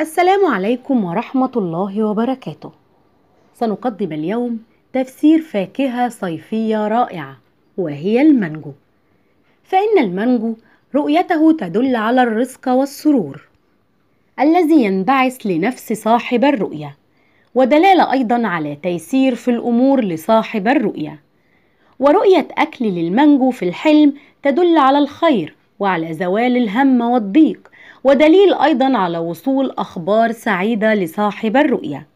السلام عليكم ورحمة الله وبركاته. سنقدم اليوم تفسير فاكهة صيفية رائعة وهي المانجو. فإن المانجو رؤيته تدل على الرزق والسرور الذي ينبعث لنفس صاحب الرؤية، ودلالة أيضًا على تيسير في الأمور لصاحب الرؤية. ورؤية أكل للمانجو في الحلم تدل على الخير وعلى زوال الهم والضيق ودليل أيضا على وصول أخبار سعيدة لصاحب الرؤية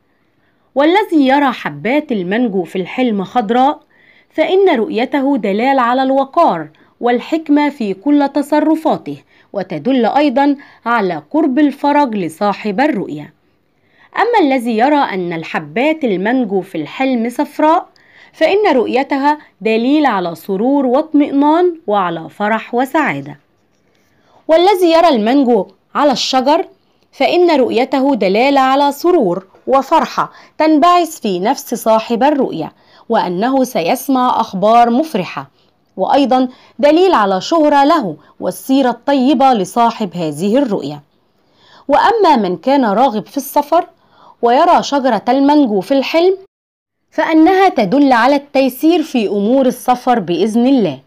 والذي يرى حبات المنجو في الحلم خضراء فإن رؤيته دلال على الوقار والحكمة في كل تصرفاته وتدل أيضا على قرب الفرج لصاحب الرؤية أما الذي يرى أن الحبات المنجو في الحلم صفراء فإن رؤيتها دليل على سرور واطمئنان وعلى فرح وسعادة والذي يرى المانجو على الشجر فإن رؤيته دلالة على سرور وفرحة تنبعث في نفس صاحب الرؤية وأنه سيسمع أخبار مفرحة وأيضا دليل على شهرة له والسيرة الطيبة لصاحب هذه الرؤية وأما من كان راغب في السفر ويرى شجرة المانجو في الحلم فأنها تدل على التيسير في أمور السفر بإذن الله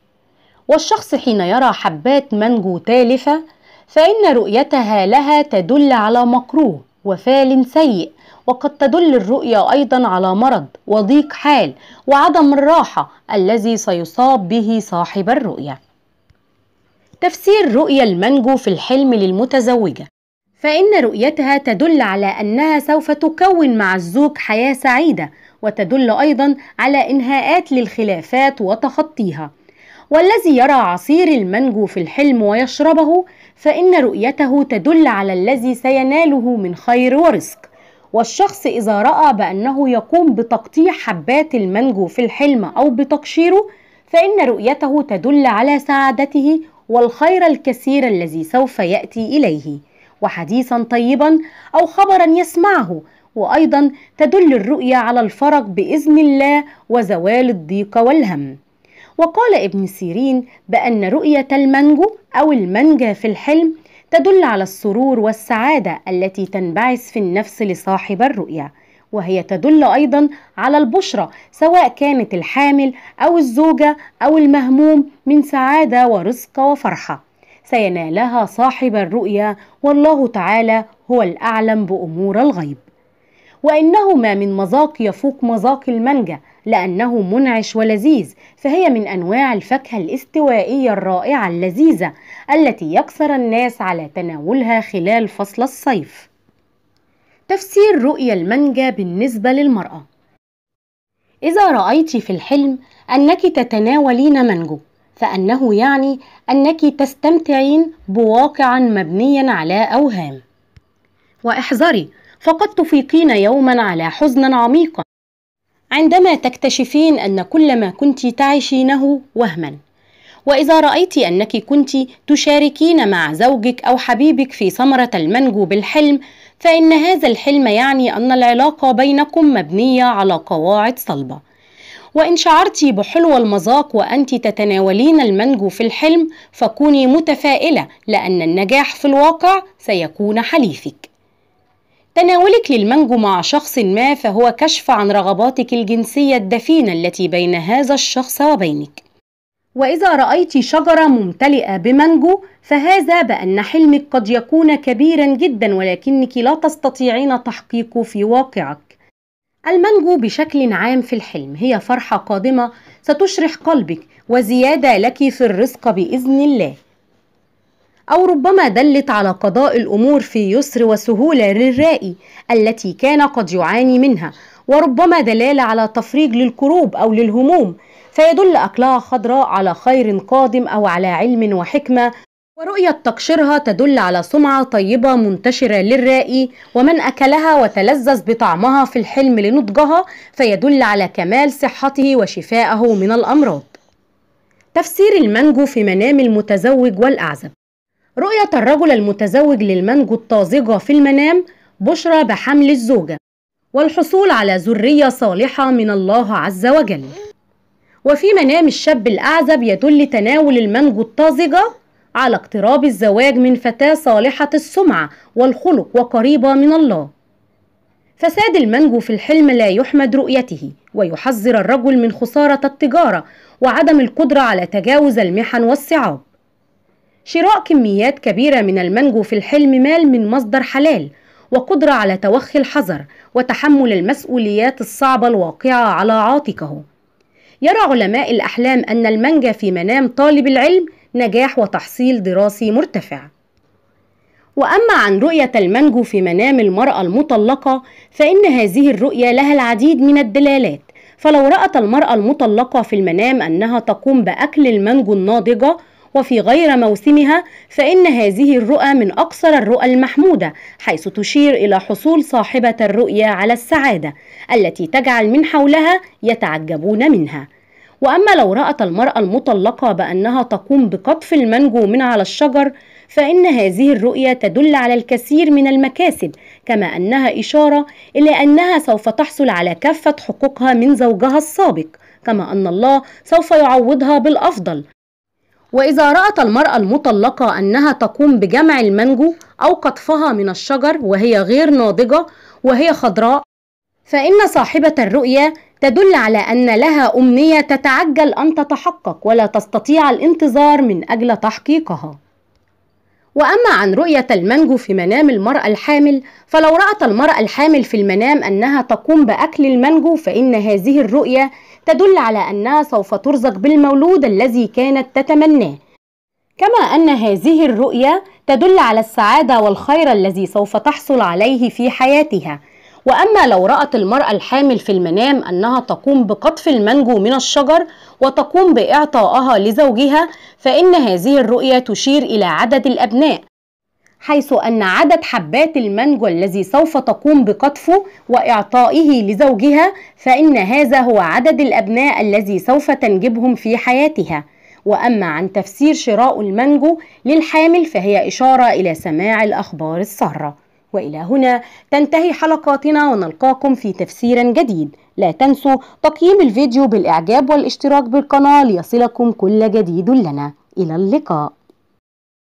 والشخص حين يرى حبات مانجو تالفة فإن رؤيتها لها تدل على مكروه وفال سيء وقد تدل الرؤية أيضا على مرض وضيق حال وعدم الراحة الذي سيصاب به صاحب الرؤية تفسير رؤية المانجو في الحلم للمتزوجة فإن رؤيتها تدل على أنها سوف تكون مع الزوج حياة سعيدة وتدل أيضا على إنهاءات للخلافات وتخطيها والذي يرى عصير المانجو في الحلم ويشربه فإن رؤيته تدل على الذي سيناله من خير ورزق والشخص إذا رأى بأنه يقوم بتقطيع حبات المانجو في الحلم أو بتقشيره فإن رؤيته تدل على سعادته والخير الكثير الذي سوف يأتي إليه وحديثا طيبا أو خبرا يسمعه وأيضا تدل الرؤيا على الفرج بإذن الله وزوال الضيق والهم وقال ابن سيرين بأن رؤية المنجو أو المنجا في الحلم تدل على السرور والسعادة التي تنبعث في النفس لصاحب الرؤيا وهي تدل أيضا على البشرة سواء كانت الحامل أو الزوجة أو المهموم من سعادة ورزق وفرحة سينالها صاحب الرؤيا والله تعالى هو الأعلم بأمور الغيب وإنهما من مذاق يفوق مذاق المنجا لأنه منعش ولذيذ فهي من أنواع الفاكهة الاستوائية الرائعة اللذيذة التي يقصر الناس على تناولها خلال فصل الصيف تفسير رؤية المانجا بالنسبة للمرأة إذا رأيت في الحلم أنك تتناولين مانجو فأنه يعني أنك تستمتعين بواقع مبني على أوهام واحذري فقد تفيقين يوما على حزن عميق عندما تكتشفين أن كل ما كنت تعيشينه وهما وإذا رأيت أنك كنت تشاركين مع زوجك أو حبيبك في ثمرة المنجو بالحلم فإن هذا الحلم يعني أن العلاقة بينكم مبنية على قواعد صلبة وإن شعرت بحلو المذاق وأنت تتناولين المنجو في الحلم فكوني متفائلة لأن النجاح في الواقع سيكون حليفك تناولك للمانجو مع شخص ما فهو كشف عن رغباتك الجنسية الدفينة التي بين هذا الشخص وبينك وإذا رأيت شجرة ممتلئة بمانجو فهذا بأن حلمك قد يكون كبيرا جدا ولكنك لا تستطيعين تحقيقه في واقعك المانجو بشكل عام في الحلم هي فرحة قادمة ستشرح قلبك وزيادة لك في الرزق بإذن الله أو ربما دلت على قضاء الأمور في يسر وسهولة للرائي التي كان قد يعاني منها وربما دلالة على تفريج للكروب أو للهموم فيدل أكلها خضراء على خير قادم أو على علم وحكمة ورؤية تقشرها تدل على سمعة طيبة منتشرة للرائي ومن أكلها وتلذذ بطعمها في الحلم لنضجها فيدل على كمال صحته وشفائه من الأمراض تفسير المانجو في منام المتزوج والأعزب رؤية الرجل المتزوج للمنجو الطازجة في المنام بشرى بحمل الزوجة والحصول على ذرية صالحة من الله عز وجل وفي منام الشاب الأعزب يدل تناول المنجو الطازجة على اقتراب الزواج من فتاة صالحة السمعة والخلق وقريبة من الله فساد المنجو في الحلم لا يحمد رؤيته ويحذر الرجل من خسارة التجارة وعدم القدرة على تجاوز المحن والصعاب شراء كميات كبيرة من المانجو في الحلم مال من مصدر حلال وقدرة على توخي الحذر وتحمل المسؤوليات الصعبة الواقعة على عاتقه يرى علماء الأحلام أن المانجا في منام طالب العلم نجاح وتحصيل دراسي مرتفع وأما عن رؤية المانجو في منام المرأة المطلقة فإن هذه الرؤية لها العديد من الدلالات فلو رأت المرأة المطلقة في المنام أنها تقوم بأكل المانجو الناضجة وفي غير موسمها فإن هذه الرؤى من أكثر الرؤى المحمودة حيث تشير إلى حصول صاحبة الرؤيا على السعادة التي تجعل من حولها يتعجبون منها وأما لو رأت المرأة المطلقة بأنها تقوم بقطف المنجو من على الشجر فإن هذه الرؤية تدل على الكثير من المكاسب كما أنها إشارة إلى أنها سوف تحصل على كافة حقوقها من زوجها السابق كما أن الله سوف يعوضها بالأفضل وإذا رأت المرأة المطلقة أنها تقوم بجمع المنجو أو قطفها من الشجر وهي غير ناضجة وهي خضراء فإن صاحبة الرؤية تدل على أن لها أمنية تتعجل أن تتحقق ولا تستطيع الانتظار من أجل تحقيقها وأما عن رؤية المنجو في منام المرأة الحامل فلو رأت المرأة الحامل في المنام أنها تقوم بأكل المنجو فإن هذه الرؤية تدل على أنها سوف ترزق بالمولود الذي كانت تتمناه كما أن هذه الرؤية تدل على السعادة والخير الذي سوف تحصل عليه في حياتها وأما لو رأت المرأة الحامل في المنام أنها تقوم بقطف المنجو من الشجر وتقوم بإعطائها لزوجها فإن هذه الرؤية تشير إلى عدد الأبناء حيث أن عدد حبات المانجو الذي سوف تقوم بقطفه وإعطائه لزوجها فإن هذا هو عدد الأبناء الذي سوف تنجبهم في حياتها وأما عن تفسير شراء المانجو للحامل فهي إشارة إلى سماع الأخبار السارة والى هنا تنتهي حلقاتنا ونلقاكم في تفسير جديد لا تنسوا تقييم الفيديو بالاعجاب والاشتراك بالقناه ليصلكم كل جديد لنا الى اللقاء